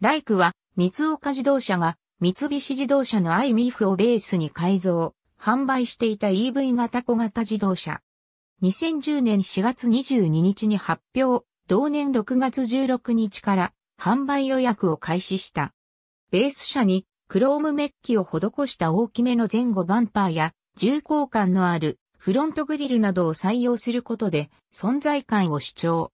ライクは、三岡自動車が、三菱自動車の iMIF をベースに改造、販売していた EV 型小型自動車。2010年4月22日に発表、同年6月16日から販売予約を開始した。ベース車にクロームメッキを施した大きめの前後バンパーや重厚感のあるフロントグリルなどを採用することで存在感を主張。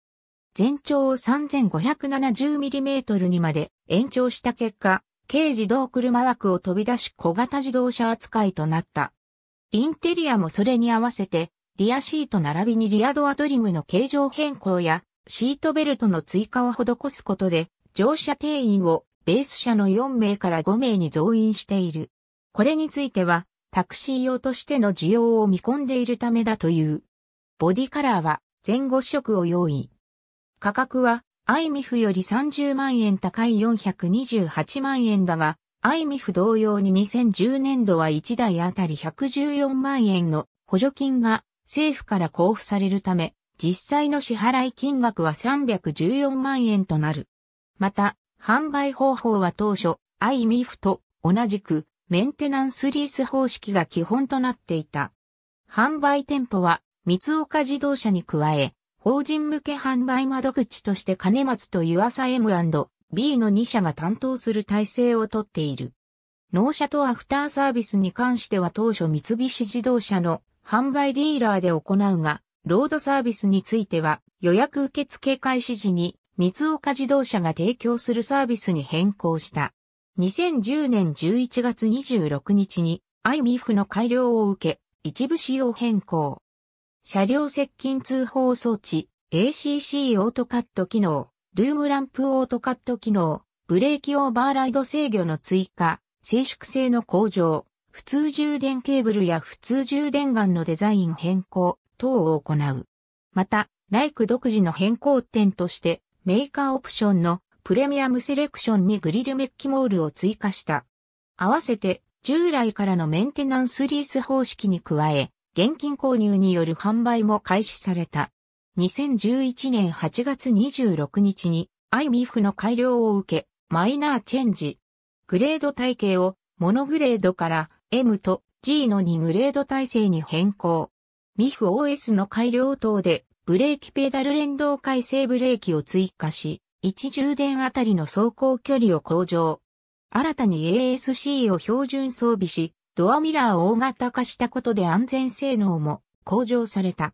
全長を 3570mm にまで延長した結果、軽自動車枠を飛び出し小型自動車扱いとなった。インテリアもそれに合わせて、リアシート並びにリアドアトリムの形状変更や、シートベルトの追加を施すことで、乗車定員をベース車の4名から5名に増員している。これについては、タクシー用としての需要を見込んでいるためだという。ボディカラーは前後色を用意。価格は、アイミフより30万円高い428万円だが、アイミフ同様に2010年度は1台あたり114万円の補助金が政府から交付されるため、実際の支払い金額は314万円となる。また、販売方法は当初、アイミフと同じくメンテナンスリース方式が基本となっていた。販売店舗は、三岡自動車に加え、法人向け販売窓口として金松と湯浅 M&B の2社が担当する体制をとっている。納車とアフターサービスに関しては当初三菱自動車の販売ディーラーで行うが、ロードサービスについては予約受付開始時に三岡自動車が提供するサービスに変更した。2010年11月26日に IMIF の改良を受け、一部仕様変更。車両接近通報装置、ACC オートカット機能、ルームランプオートカット機能、ブレーキオーバーライド制御の追加、静粛性の向上、普通充電ケーブルや普通充電ガンのデザイン変更等を行う。また、ライク独自の変更点として、メーカーオプションのプレミアムセレクションにグリルメッキモールを追加した。合わせて、従来からのメンテナンスリース方式に加え、現金購入による販売も開始された。2011年8月26日に IMIF の改良を受け、マイナーチェンジ。グレード体系をモノグレードから M と G の2グレード体制に変更。MIFOS の改良等でブレーキペダル連動回生ブレーキを追加し、1充電あたりの走行距離を向上。新たに ASC を標準装備し、ドアミラーを大型化したことで安全性能も向上された。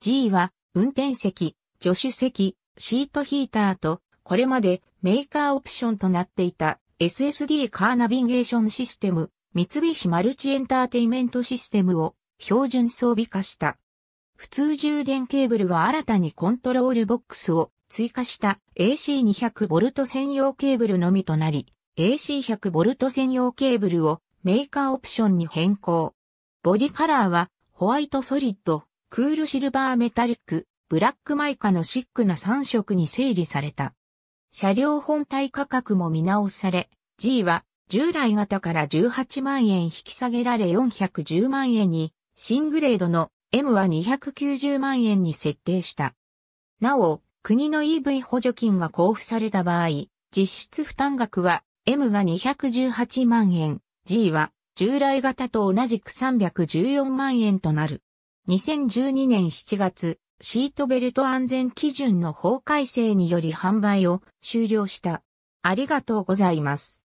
G は運転席、助手席、シートヒーターと、これまでメーカーオプションとなっていた SSD カーナビゲーションシステム、三菱マルチエンターテイメントシステムを標準装備化した。普通充電ケーブルは新たにコントロールボックスを追加した AC200V 専用ケーブルのみとなり、AC100V 専用ケーブルをメーカーオプションに変更。ボディカラーはホワイトソリッド、クールシルバーメタリック、ブラックマイカのシックな3色に整理された。車両本体価格も見直され、G は従来型から18万円引き下げられ410万円に、シングレードの M は290万円に設定した。なお、国の EV 補助金が交付された場合、実質負担額は M が218万円、G は従来型と同じく314万円となる。2012年7月、シートベルト安全基準の法改正により販売を終了した。ありがとうございます。